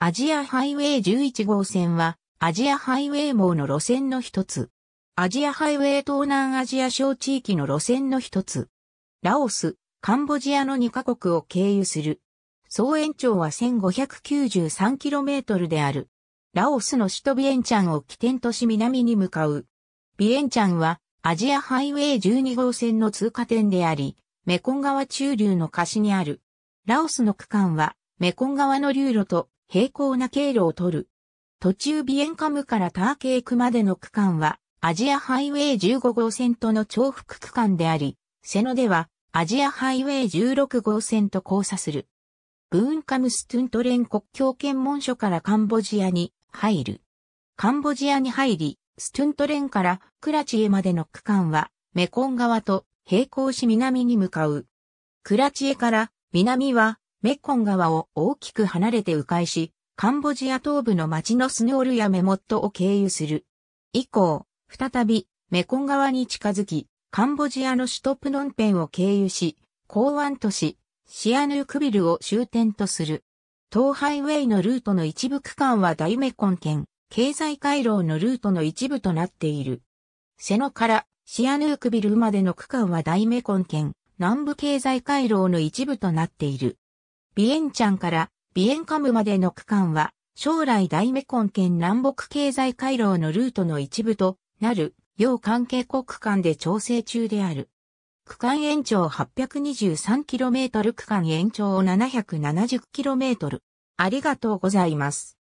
アジアハイウェイ11号線は、アジアハイウェイ網の路線の一つ。アジアハイウェイ東南アジア小地域の路線の一つ。ラオス、カンボジアの2カ国を経由する。総延長は 1593km である。ラオスの首都ビエンチャンを起点とし南に向かう。ビエンチャンはアジアハイウェイ12号線の通過点であり、メコン川中流の河岸にある。ラオスの区間はメコン川の流路と平行な経路を取る。途中ビエンカムからターケークまでの区間は、アジアハイウェイ15号線との重複区間であり、セノでは、アジアハイウェイ16号線と交差する。ブーンカムストゥントレン国境検問所からカンボジアに入る。カンボジアに入り、ストゥントレンからクラチエまでの区間は、メコン川と並行し南に向かう。クラチエから南はメッコン川を大きく離れて迂回し、カンボジア東部の町のスヌオルやメモットを経由する。以降、再びメコン川に近づき、カンボジアの首都プノンペンを経由し、港湾都市、シアヌークビルを終点とする。東ハイウェイのルートの一部区間は大メコン県、経済回廊のルートの一部となっている。セノからシアヌークビルまでの区間は大メコン県、南部経済回廊の一部となっている。ビエンチャンからビエンカムまでの区間は、将来大メコン県南北経済回廊のルートの一部となる、要関係国間で調整中である。区間延長 823km 区間延長 770km。ありがとうございます。